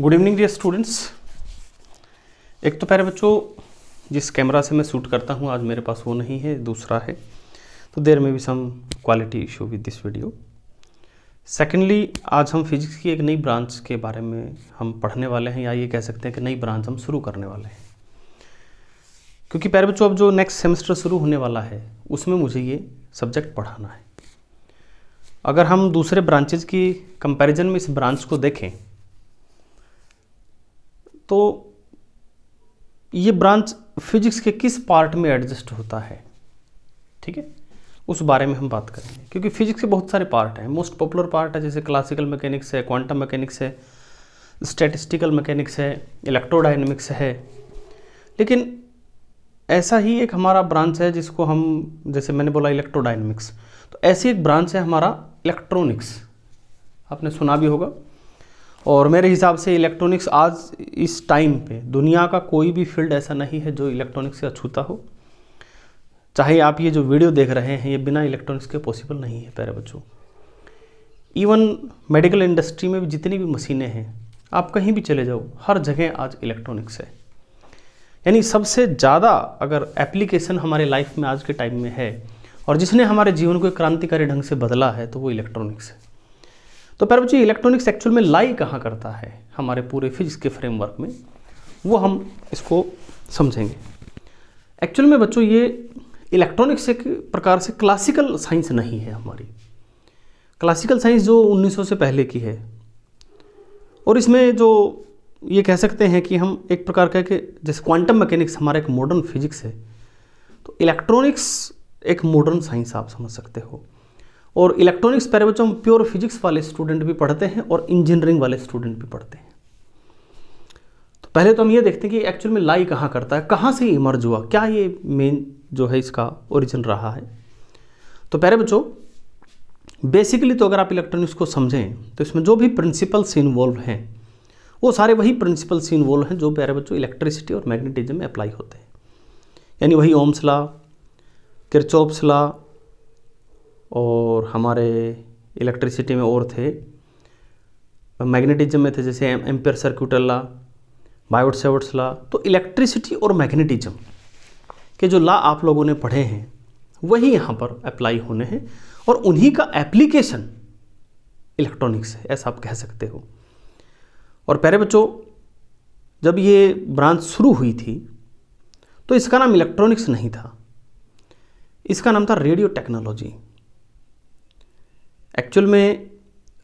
Good evening dear students एक तो प्यारे बच्चों जिस कैमरा से मैं शूट करता हूँ आज मेरे पास वो नहीं है दूसरा है तो देर में भी some quality issue with this video secondly आज हम फिजिक्स की एक नई ब्रांच के बारे में हम पढ़ने वाले हैं या ये कह सकते हैं कि नई ब्रांच हम शुरू करने वाले हैं क्योंकि प्यारे बच्चों अब जो नेक्स्ट सेमेस्टर शुरू होने वाला है उसमें मुझे ये सब्जेक्ट पढ़ाना है अगर हम दूसरे ब्रांचेज की कंपैरिजन में इस ब्रांच को देखें तो ये ब्रांच फिजिक्स के किस पार्ट में एडजस्ट होता है ठीक है उस बारे में हम बात करेंगे क्योंकि फिजिक्स के बहुत सारे पार्ट हैं मोस्ट पॉपुलर पार्ट है जैसे क्लासिकल मैकेनिक्स है क्वांटम मैकेनिक्स है स्टेटिस्टिकल मैकेनिक्स है इलेक्ट्रोडाइनमिक्स है लेकिन ऐसा ही एक हमारा ब्रांच है जिसको हम जैसे मैंने बोला इलेक्ट्रोडाइनमिक्स तो ऐसी एक ब्रांच है हमारा इलेक्ट्रॉनिक्स आपने सुना भी होगा और मेरे हिसाब से इलेक्ट्रॉनिक्स आज इस टाइम पे दुनिया का कोई भी फील्ड ऐसा नहीं है जो इलेक्ट्रॉनिक्स से अछूता हो चाहे आप ये जो वीडियो देख रहे हैं ये बिना इलेक्ट्रॉनिक्स के पॉसिबल नहीं है प्यारे बच्चों इवन मेडिकल इंडस्ट्री में भी जितनी भी मशीनें हैं आप कहीं भी चले जाओ हर जगह आज इलेक्ट्रॉनिक्स है यानी सबसे ज़्यादा अगर एप्लीकेशन हमारे लाइफ में आज के टाइम में है और जिसने हमारे जीवन को क्रांतिकारी ढंग से बदला है तो वो इलेक्ट्रॉनिक्स है तो पैर बच्चे इलेक्ट्रॉनिक्स एक्चुअल में लाई कहाँ करता है हमारे पूरे फिजिक्स के फ्रेमवर्क में वो हम इसको समझेंगे एक्चुअल में बच्चों ये इलेक्ट्रॉनिक्स एक प्रकार से क्लासिकल साइंस नहीं है हमारी क्लासिकल साइंस जो 1900 से पहले की है और इसमें जो ये कह सकते हैं कि हम एक प्रकार का कि जैसे क्वांटम मैकेनिक्स हमारा एक मॉडर्न फिजिक्स है तो इलेक्ट्रॉनिक्स एक मॉडर्न साइंस आप समझ सकते हो और इलेक्ट्रॉनिक्स पैर बच्चों प्योर फिजिक्स वाले स्टूडेंट भी पढ़ते हैं और इंजीनियरिंग वाले स्टूडेंट भी पढ़ते हैं तो पहले तो हम ये देखते हैं कि एक्चुअल में लाई कहाँ करता है कहाँ से इमर्ज हुआ क्या ये मेन जो है इसका ओरिजिन रहा है तो प्यारे बच्चों बेसिकली तो अगर आप इलेक्ट्रॉनिक्स को समझें तो इसमें जो भी प्रिंसिपल्स इन्वॉल्व हैं वो सारे वही प्रिंसिपल्स इन्वॉल्व हैं जो प्यारे बच्चों इलेक्ट्रिसिटी और मैग्नेटिज्म में अप्लाई होते हैं यानी वही ओम्स ला ला और हमारे इलेक्ट्रिसिटी में और थे मैग्नेटिज्म में थे जैसे एम्पियर सर्क्यूटल ला बायोट सेवट्स ला तो इलेक्ट्रिसिटी और मैग्नेटिज्म के जो ला आप लोगों ने पढ़े हैं वही यहाँ पर अप्लाई होने हैं और उन्हीं का एप्लीकेशन इलेक्ट्रॉनिक्स है ऐसा आप कह सकते हो और प्यारे बच्चों जब ये ब्रांच शुरू हुई थी तो इसका नाम इलेक्ट्रॉनिक्स नहीं था इसका नाम था रेडियो टेक्नोलॉजी एक्चुअल में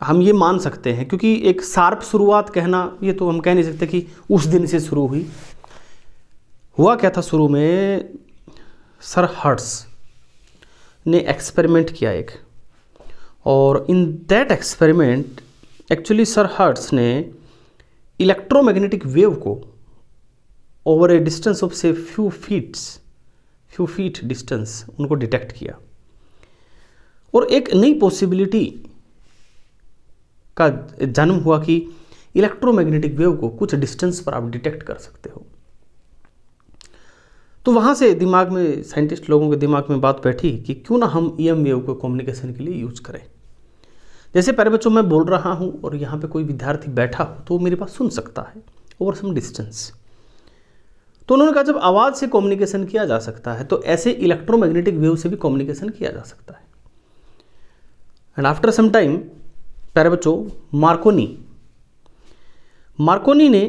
हम ये मान सकते हैं क्योंकि एक शार्प शुरुआत कहना ये तो हम कह नहीं सकते कि उस दिन से शुरू हुई हुआ क्या था शुरू में सर हर्ट्स ने एक्सपेरिमेंट किया एक और in that experiment actually sir Hertz ने इलेक्ट्रोमैग्नेटिक वेव को over a distance of say few feets few feet distance उनको डिटेक्ट किया और एक नई पॉसिबिलिटी का जन्म हुआ कि इलेक्ट्रोमैग्नेटिक वेव को कुछ डिस्टेंस पर आप डिटेक्ट कर सकते हो तो वहां से दिमाग में साइंटिस्ट लोगों के दिमाग में बात बैठी कि क्यों ना हम ई एम वेव को कम्युनिकेशन के लिए यूज करें जैसे पहले बच्चों मैं बोल रहा हूँ और यहाँ पे कोई विद्यार्थी बैठा हो तो वो मेरे पास सुन सकता है ओवर सम डिस्टेंस तो उन्होंने कहा जब आवाज़ से कम्युनिकेशन किया जा सकता है तो ऐसे इलेक्ट्रोमैग्नेटिक वेव से भी कम्युनिकेशन किया जा सकता है एंड आफ्टर सम टाइम प्यारे बच्चों मार्कोनी मार्कोनी ने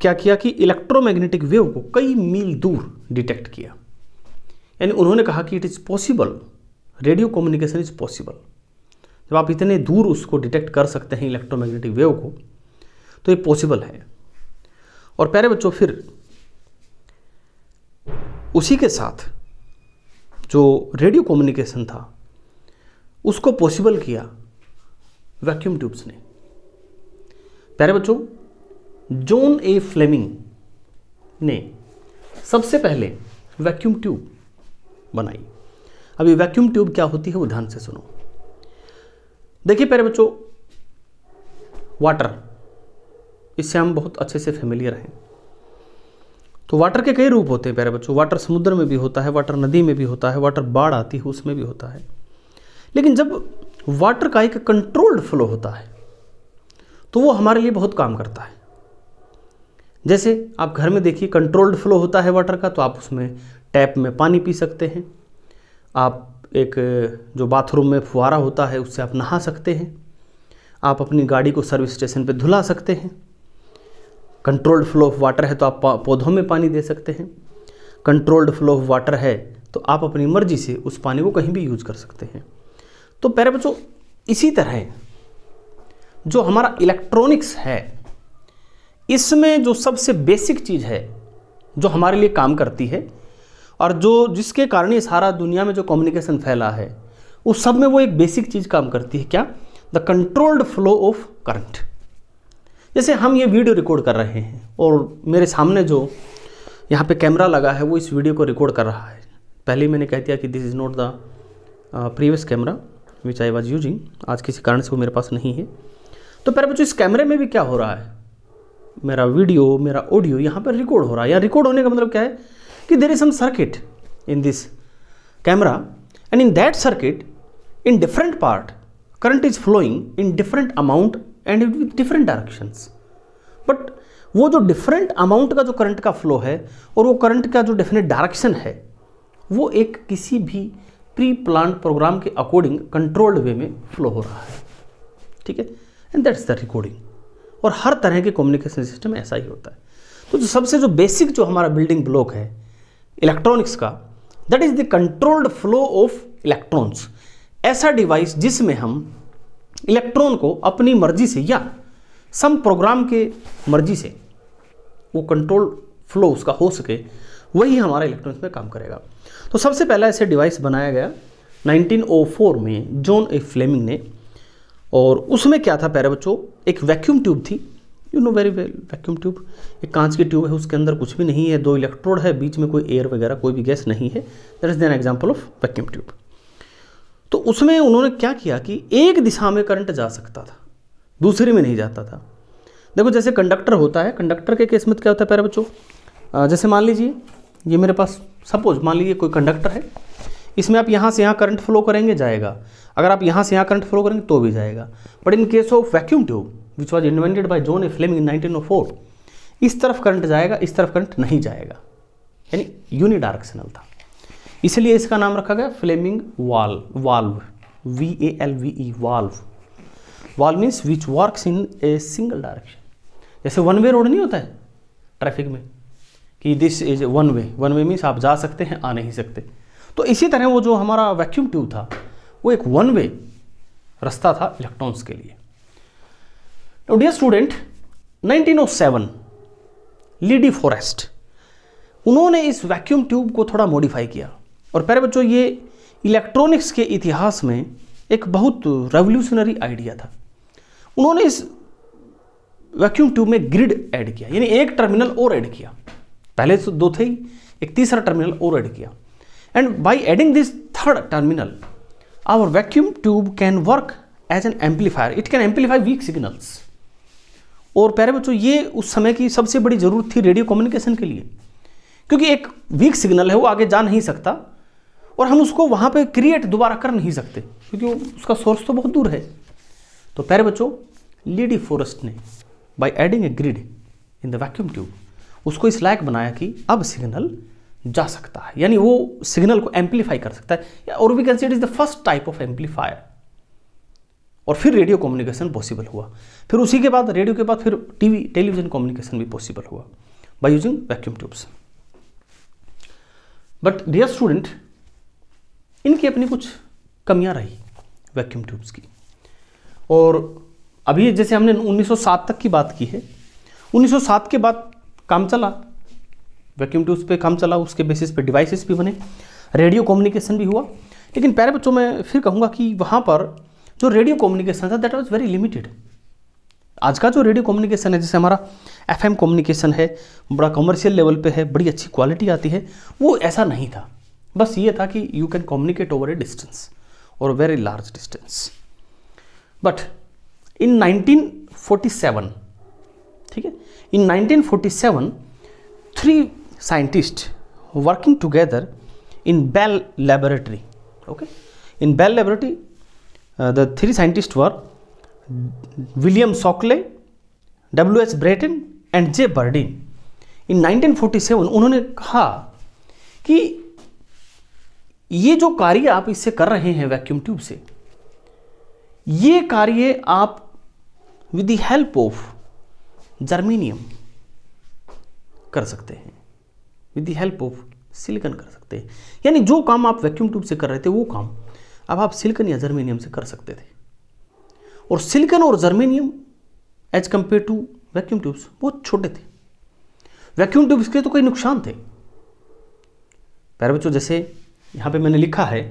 क्या किया कि इलेक्ट्रोमैग्नेटिक वेव को कई मील दूर डिटेक्ट किया यानी उन्होंने कहा कि it is possible radio communication is possible जब आप इतने दूर उसको डिटेक्ट कर सकते हैं इलेक्ट्रोमैग्नेटिक वेव को तो ये पॉसिबल है और प्यारे बच्चों फिर उसी के साथ जो रेडियो कम्युनिकेशन था उसको पॉसिबल किया वैक्यूम ट्यूब्स ने प्यारे बच्चों जॉन ए फ्लेमिंग ने सबसे पहले वैक्यूम ट्यूब बनाई अब वैक्यूम ट्यूब क्या होती है वो ध्यान से सुनो देखिए प्यारे बच्चों वाटर इससे हम बहुत अच्छे से फेमिलियर हैं तो वाटर के कई रूप होते हैं प्यारे बच्चों वाटर समुद्र में भी होता है वाटर नदी में भी होता है वाटर बाढ़ आती है उसमें भी होता है लेकिन जब वाटर का एक कंट्रोल्ड फ्लो होता है तो वो हमारे लिए बहुत काम करता है जैसे आप घर में देखिए कंट्रोल्ड फ्लो होता है वाटर का तो आप उसमें टैप में पानी पी सकते हैं आप एक जो बाथरूम में फुहारा होता है उससे आप नहा सकते हैं आप अपनी गाड़ी को सर्विस स्टेशन पे धुला सकते हैं कंट्रोल्ड फ्लो ऑफ वाटर है तो आप पौधों में पानी दे सकते हैं कंट्रोल्ड फ्लो ऑफ वाटर है तो आप अपनी मर्जी से उस पानी को कहीं भी यूज़ कर सकते हैं तो प्यारे बच्चों इसी तरह जो हमारा इलेक्ट्रॉनिक्स है इसमें जो सबसे बेसिक चीज़ है जो हमारे लिए काम करती है और जो जिसके कारण ये सारा दुनिया में जो कम्युनिकेशन फैला है उस सब में वो एक बेसिक चीज़ काम करती है क्या the controlled flow of current जैसे हम ये वीडियो रिकॉर्ड कर रहे हैं और मेरे सामने जो यहाँ पे कैमरा लगा है वो इस वीडियो को रिकॉर्ड कर रहा है पहले मैंने कह दिया कि this is not the previous camera which I was using आज किसी कारण से वो मेरे पास नहीं है तो पहले बच्चों इस कैमरे में भी क्या हो रहा है मेरा वीडियो मेरा ऑडियो यहाँ पर रिकॉर्ड हो रहा है या रिकॉर्ड होने का मतलब क्या है कि there is some circuit in this camera and in that circuit in different part current is flowing in different amount and with different directions but वो जो डिफरेंट अमाउंट का जो करंट का फ्लो है और वो करंट का जो डिफरेंट डायरेक्शन है वो एक किसी भी प्री प्लान प्रोग्राम के अकॉर्डिंग कंट्रोल्ड वे में फ्लो हो रहा है ठीक है एंड दैट्स द रिकॉर्डिंग और हर तरह के कम्युनिकेशन सिस्टम ऐसा ही होता है तो जो सबसे जो बेसिक जो हमारा बिल्डिंग ब्लॉक है इलेक्ट्रॉनिक्स का that is the controlled flow of electrons ऐसा डिवाइस जिसमें हम इलेक्ट्रॉन को अपनी मर्जी से या सम प्रोग्राम के मर्जी से वो कंट्रोल फ्लो उसका हो सके वही हमारा इलेक्ट्रॉनिक्स में काम करेगा तो सबसे पहला ऐसे डिवाइस बनाया गया 1904 में जॉन ए फ्लेमिंग ने और उसमें क्या था प्यारे बच्चों एक वैक्यूम ट्यूब थी you know very well vacuum tube एक कांच की ट्यूब है उसके अंदर कुछ भी नहीं है दो इलेक्ट्रोड है बीच में कोई एयर वगैरह कोई भी गैस नहीं है that is then example of vacuum tube तो उसमें उन्होंने क्या किया कि एक दिशा में करंट जा सकता था दूसरे में नहीं जाता था देखो जैसे कंडक्टर होता है कंडक्टर के केस में तो क्या होता है पैर बच्चों जैसे मान लीजिए ये मेरे पास सपोज मान लीजिए कोई कंडक्टर है इसमें आप यहाँ से यहाँ करंट फ्लो करेंगे जाएगा अगर आप यहाँ से यहाँ करंट फ्लो करेंगे तो भी जाएगा but in case of vacuum tube which was invented by John A Fleming in nineteen इस तरफ करंट जाएगा इस तरफ करंट नहीं जाएगा यानी यूनिडायरेक्शनल था इसलिए इसका नाम रखा गया फ्लेमिंग वाल valve V A L V E valve valve means which work in a single direction जैसे वन वे रोड नहीं होता है ट्रैफिक में कि this is one way one way means आप जा सकते हैं आ नहीं सकते तो इसी तरह वो जो हमारा वैक्यूम ट्यूब था वो एक वन वे रास्ता था इलेक्ट्रॉन्स के लिए डियर स्टूडेंट 1907 लीडी फॉरेस्ट उन्होंने इस वैक्यूम ट्यूब को थोड़ा मॉडिफाई किया और प्यारे बच्चों ये इलेक्ट्रॉनिक्स के इतिहास में एक बहुत रेवोल्यूशनरी आइडिया था उन्होंने इस वैक्यूम ट्यूब में ग्रिड ऐड किया यानी एक टर्मिनल और ऐड किया पहले तो दो थे ही एक तीसरा टर्मिनल और ऐड किया and by adding this third terminal our vacuum tube can work as an amplifier it can amplify weak signals और प्यारे बच्चों ये उस समय की सबसे बड़ी ज़रूरत थी रेडियो कम्युनिकेशन के लिए क्योंकि एक वीक सिग्नल है वो आगे जा नहीं सकता और हम उसको वहाँ पे क्रिएट दोबारा कर नहीं सकते क्योंकि उसका सोर्स तो बहुत दूर है तो प्यारे बच्चों लेडी फॉरेस्ट ने by adding a grid in the vacuum tube उसको इस लायक बनाया कि अब सिग्नल जा सकता है यानी वो सिग्नल को एम्पलीफाई कर सकता है और we it is the first type of amplifier और फिर रेडियो कम्युनिकेशन पॉसिबल हुआ फिर उसी के बाद रेडियो के बाद फिर टीवी टेलीविजन कम्युनिकेशन भी पॉसिबल हुआ by using vacuum tubes but dear student इनकी अपनी कुछ कमियां रही वैक्यूम ट्यूब्स की और अभी जैसे हमने 1907 तक की बात की है 1907 के बाद काम चला वैक्यूम ट्यूब्स पे काम चला उसके बेसिस पे डिवाइसेस भी बने रेडियो कम्युनिकेशन भी हुआ लेकिन प्यारे बच्चों मैं फिर कहूँगा कि वहाँ पर जो रेडियो कम्युनिकेशन था दैट वॉज वेरी लिमिटेड आज का जो रेडियो कम्युनिकेशन है जैसे हमारा एफ कम्युनिकेशन है बड़ा कमर्शियल लेवल पर है बड़ी अच्छी क्वालिटी आती है वो ऐसा नहीं था बस ये था कि you can communicate over a distance और very large distance but in 1947 In 1947, three scientists working together in Bell Laboratory. Okay, in Bell Laboratory, uh, the three scientists were William Shockley, W. H. Breton, and J. Bardeen. In 1947 उन्होंने कहा कि ये जो कार्य आप इससे कर रहे हैं वैक्यूम ट्यूब से ये कार्य आप with the help of germanium कर सकते हैं with the help of silicon कर सकते हैं यानी जो काम आप वैक्यूम ट्यूब से कर रहे थे वो काम अब आप सिलिकन या जर्मीनियम से कर सकते थे और सिलिकन और germanium as compare to vacuum tubes बहुत छोटे थे वैक्यूम ट्यूब्स के तो कोई नुकसान थे पैर बच्चों जैसे यहाँ पे मैंने लिखा है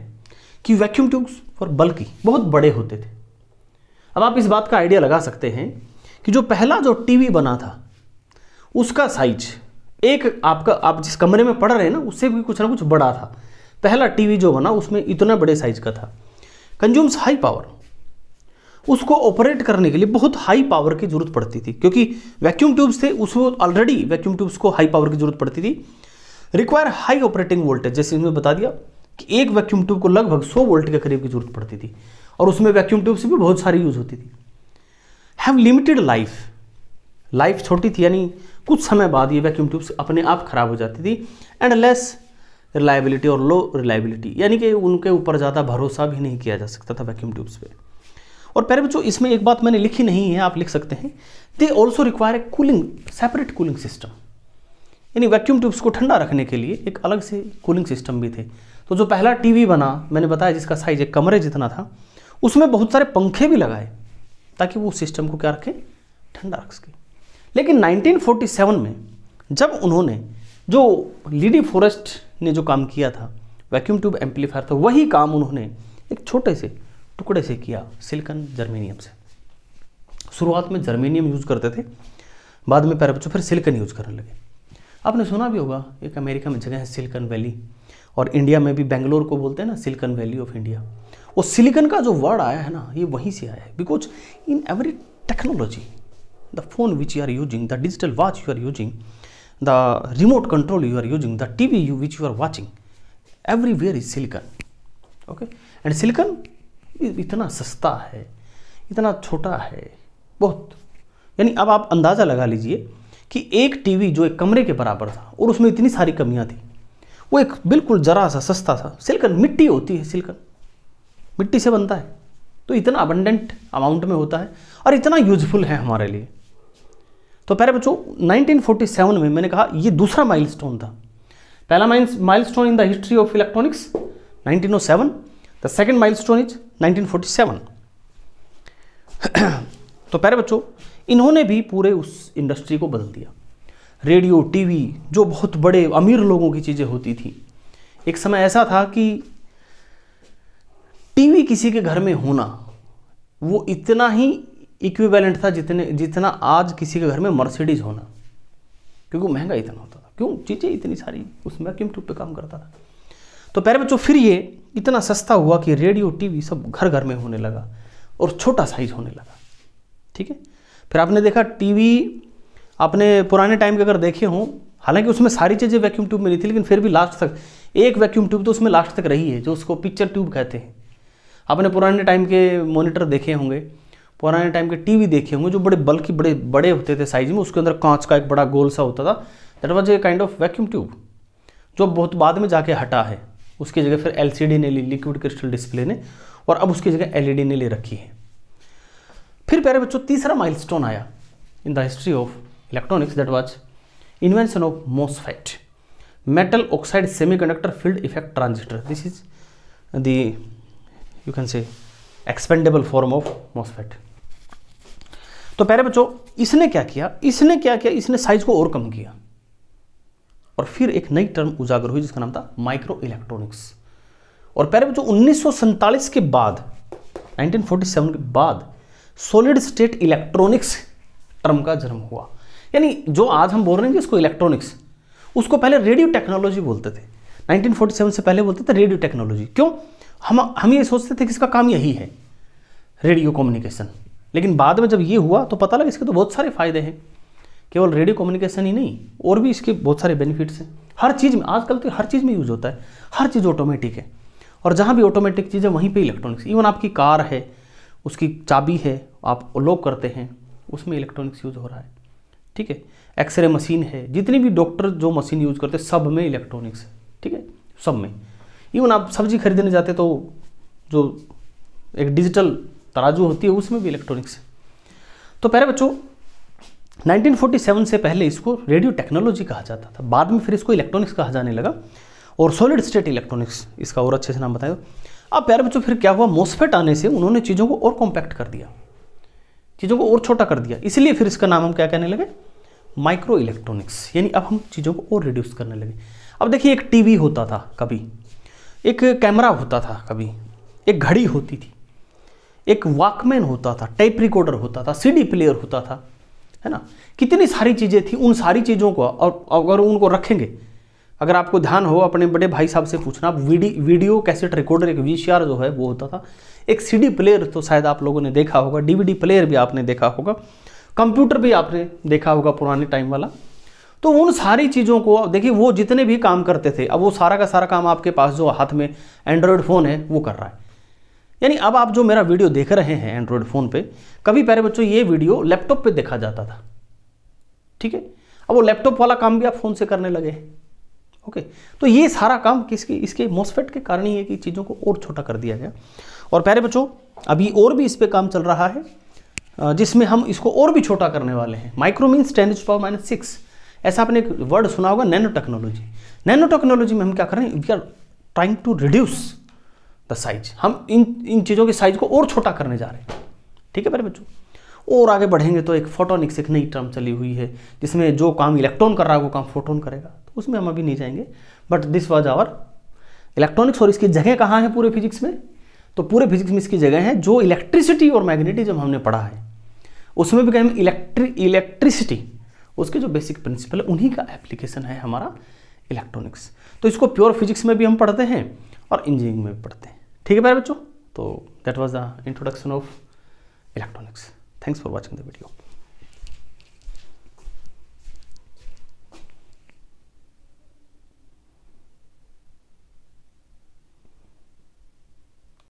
कि वैक्यूम ट्यूब्स फॉर बल्कि बहुत बड़े होते थे अब आप इस बात का आइडिया लगा सकते हैं कि जो पहला जो टीवी बना था उसका साइज एक आपका आप जिस कमरे में पढ़ रहे हैं ना उससे भी कुछ ना कुछ बड़ा था पहला टीवी जो बना उसमें इतना बड़े साइज का था कंज्यूम्स हाई पावर उसको ऑपरेट करने के लिए बहुत हाई पावर की जरूरत पड़ती थी क्योंकि वैक्यूम ट्यूब्स थे उसको ऑलरेडी वैक्यूम ट्यूब्स को हाई पावर की जरूरत पड़ती थी रिक्वायर हाई ऑपरेटिंग वोल्टेज जैसे इसमें बता दिया कि एक वैक्यूम ट्यूब को लगभग 100 वोल्ट के करीब की जरूरत पड़ती थी और उसमें वैक्यूम ट्यूब्स भी बहुत सारी यूज होती थी हैव लिमिटेड लाइफ लाइफ छोटी थी यानी कुछ समय बाद ये वैक्यूम ट्यूब्स अपने आप खराब हो जाती थी एंड लेस रिलायबिलिटी और लो रिलायबिलिटी यानी कि उनके ऊपर ज़्यादा भरोसा भी नहीं किया जा सकता था वैक्यूम ट्यूब्स पे और पहले बच्चों इसमें एक बात मैंने लिखी नहीं है आप लिख सकते हैं they also require a cooling separate cooling system यानी वैक्यूम ट्यूब्स को ठंडा रखने के लिए एक अलग से कूलिंग सिस्टम भी थे तो जो पहला टीवी बना मैंने बताया जिसका साइज एक कमरे जितना था उसमें बहुत सारे पंखे भी लगाए ताकि वो सिस्टम को क्या रखें ठंडा रख सके लेकिन 1947 में जब उन्होंने जो लीडी फॉरेस्ट ने जो काम किया था वैक्यूम ट्यूब एम्पलीफायर था वही काम उन्होंने एक छोटे से टुकड़े से किया सिलिकन जर्मेनियम से शुरुआत में जर्मेनियम यूज़ करते थे बाद में पैरा बच्चों फिर सिलिकन यूज़ करने लगे आपने सुना भी होगा एक अमेरिका में जगह है सिलिकन वैली और इंडिया में भी बेंगलोर को बोलते हैं ना सिलिकन वैली ऑफ इंडिया वो सिलिकन का जो वर्ड आया है ना ये वहीं से आया है because in every technology the phone which you are using the digital watch you are using the remote control you are using the T V you which you are watching everywhere is silicon okay and silicon इतना सस्ता है इतना छोटा है बहुत यानी अब आप अंदाज़ा लगा लीजिए कि एक टीवी जो एक कमरे के बराबर था और उसमें इतनी सारी कमियां थी वो एक बिल्कुल ज़रा सा सस्ता था सिल्कन मिट्टी होती है सिल्कन मिट्टी से बनता है तो इतना अबंडेंट अमाउंट में होता है और इतना यूजफुल है हमारे लिए तो पहले बच्चों 1947 में मैंने कहा ये दूसरा माइलस्टोन था पहला milestone in the history of electronics 1907 the second milestone is 1947 तो प्यारे बच्चों इन्होंने भी पूरे उस इंडस्ट्री को बदल दिया रेडियो टीवी जो बहुत बड़े अमीर लोगों की चीज़ें होती थी एक समय ऐसा था कि टीवी किसी के घर में होना वो इतना ही इक्विवेलेंट था जितने जितना आज किसी के घर में मर्सिडीज होना क्योंकि महंगा इतना होता था क्यों चीज़ें इतनी सारी उस वैक्यूम ट्यूब पे काम करता था तो पैर बच्चों फिर ये इतना सस्ता हुआ कि रेडियो टीवी सब घर घर में होने लगा और छोटा साइज होने लगा ठीक है फिर आपने देखा टीवी आपने पुराने टाइम के अगर देखे हों हालांकि उसमें सारी चीज़ें वैक्यूम ट्यूब में नहीं थी लेकिन फिर भी लास्ट तक एक वैक्यूम ट्यूब तो उसमें लास्ट तक रही है जो उसको पिक्चर ट्यूब कहते हैं आपने पुराने टाइम के मोनिटर देखे होंगे पुराने टाइम के टीवी देखे होंगे जो बड़े बल्कि बड़े बड़े होते थे साइज में उसके अंदर कांच का एक बड़ा गोल सा होता था that was a kind of vacuum tube जो बहुत बाद में जाके हटा है उसकी जगह फिर एलसीडी ने ली लिक्विड क्रिस्टल डिस्प्ले ने और अब उसकी जगह एलईडी e ने ले रखी है फिर प्यारे बच्चों तीसरा स्टोन आया in the history of electronics that was invention of MOSFET metal oxide semi field effect transistor this is the you can say expendable form of MOSFET तो पहले बच्चों इसने क्या किया इसने क्या किया इसने साइज को और कम किया और फिर एक नई टर्म उजागर हुई जिसका नाम था माइक्रो इलेक्ट्रॉनिक्स और पहले बच्चों उन्नीस के बाद 1947 के बाद सॉलिड स्टेट इलेक्ट्रॉनिक्स टर्म का जन्म हुआ यानी जो आज हम बोल रहे हैं इसको इलेक्ट्रॉनिक्स उसको पहले रेडियो टेक्नोलॉजी बोलते थे 1947 से पहले बोलते थे रेडियो टेक्नोलॉजी क्यों हम हम ये सोचते थे कि इसका काम यही है रेडियो कम्युनिकेशन लेकिन बाद में जब ये हुआ तो पता लगा इसके तो बहुत सारे फ़ायदे हैं केवल रेडियो कम्युनिकेशन ही नहीं और भी इसके बहुत सारे बेनिफिट्स हैं हर चीज़ में आजकल तो हर चीज़ में यूज़ होता है हर चीज़ ऑटोमेटिक है और जहाँ भी ऑटोमेटिक चीज़ है वहीं पर इलेक्ट्रॉनिक्स इवन आपकी कार है उसकी चाबी है आप लॉक करते हैं उसमें इलेक्ट्रॉनिक्स यूज़ हो रहा है ठीक है एक्सरे मशीन है जितनी भी डॉक्टर जो मशीन यूज़ करते हैं सब में इलेक्ट्रॉनिक्स है ठीक है सब में इवन आप सब्जी खरीदने जाते तो जो एक डिजिटल तराजू होती है उसमें भी इलेक्ट्रॉनिक्स है तो प्यारे बच्चों 1947 से पहले इसको रेडियो टेक्नोलॉजी कहा जाता था बाद में फिर इसको इलेक्ट्रॉनिक्स कहा जाने लगा और सॉलिड स्टेट इलेक्ट्रॉनिक्स इसका और अच्छे से नाम बताया तो। अब प्यारे बच्चों फिर क्या हुआ मोसफेट आने से उन्होंने चीज़ों को और कॉम्पैक्ट कर दिया चीज़ों को और छोटा कर दिया इसलिए फिर इसका नाम हम क्या कहने लगे माइक्रो इलेक्ट्रॉनिक्स यानी अब हम चीज़ों को और रिड्यूस करने लगे अब देखिए एक टीवी होता था कभी एक कैमरा होता था कभी एक घड़ी होती थी एक वॉकमैन होता था टाइप रिकॉर्डर होता था सीडी प्लेयर होता था है ना कितनी सारी चीज़ें थी उन सारी चीज़ों को और अगर उनको रखेंगे अगर आपको ध्यान हो अपने बड़े भाई साहब से पूछना आप वीडी, वीडियो कैसेट रिकॉर्डर एक वी जो है वो होता था एक सीडी प्लेयर तो शायद आप लोगों ने देखा होगा डीवीडी प्लेयर भी आपने देखा होगा कंप्यूटर भी आपने देखा होगा पुराने टाइम वाला तो उन सारी चीज़ों को देखिए वो जितने भी काम करते थे अब वो सारा का सारा काम आपके पास जो हाथ में एंड्रॉयड फ़ोन है वो कर रहा है यानी अब आप जो मेरा वीडियो देख रहे हैं एंड्रॉयड फ़ोन पे कभी प्यारे बच्चों ये वीडियो लैपटॉप पे देखा जाता था ठीक है अब वो लैपटॉप वाला काम भी आप फ़ोन से करने लगे ओके तो ये सारा काम किसके इसके मोसफेट के कारण ही है कि चीज़ों को और छोटा कर दिया गया और प्यारे बच्चों अभी और भी इस पर काम चल रहा है जिसमें हम इसको और भी छोटा करने वाले हैं micro means ten is power minus six ऐसा आपने एक वर्ड सुना होगा नैनो टेक्नोलॉजी नैनो टेक्नोलॉजी में हम क्या कर रहे हैं we are trying to reduce the size हम इन इन चीज़ों के साइज को और छोटा करने जा रहे हैं ठीक है मेरे बच्चों और आगे बढ़ेंगे तो एक फोटोनिक्स एक नई टर्म चली हुई है जिसमें जो काम इलेक्ट्रॉन कर रहा है वो काम फोटोन करेगा तो उसमें हम अभी नहीं जाएंगे but this was our electronics और इसकी जगह कहाँ है पूरे फिजिक्स में तो पूरे फिजिक्स में इसकी जगह है जो इलेक्ट्रिसिटी और मैग्नेटिज्म हमने पढ़ा है उसमें भी कहें इलेक्ट्रिक इलेक्ट्रिसिटी उसके जो बेसिक प्रिंसिपल है उन्हीं का एप्लीकेशन है हमारा इलेक्ट्रॉनिक्स तो इसको प्योर फिजिक्स में भी हम पढ़ते हैं और इंजीनियरिंग में भी पढ़ते हैं ठीक है भाई बच्चों तो that was the introduction of electronics thanks for watching the video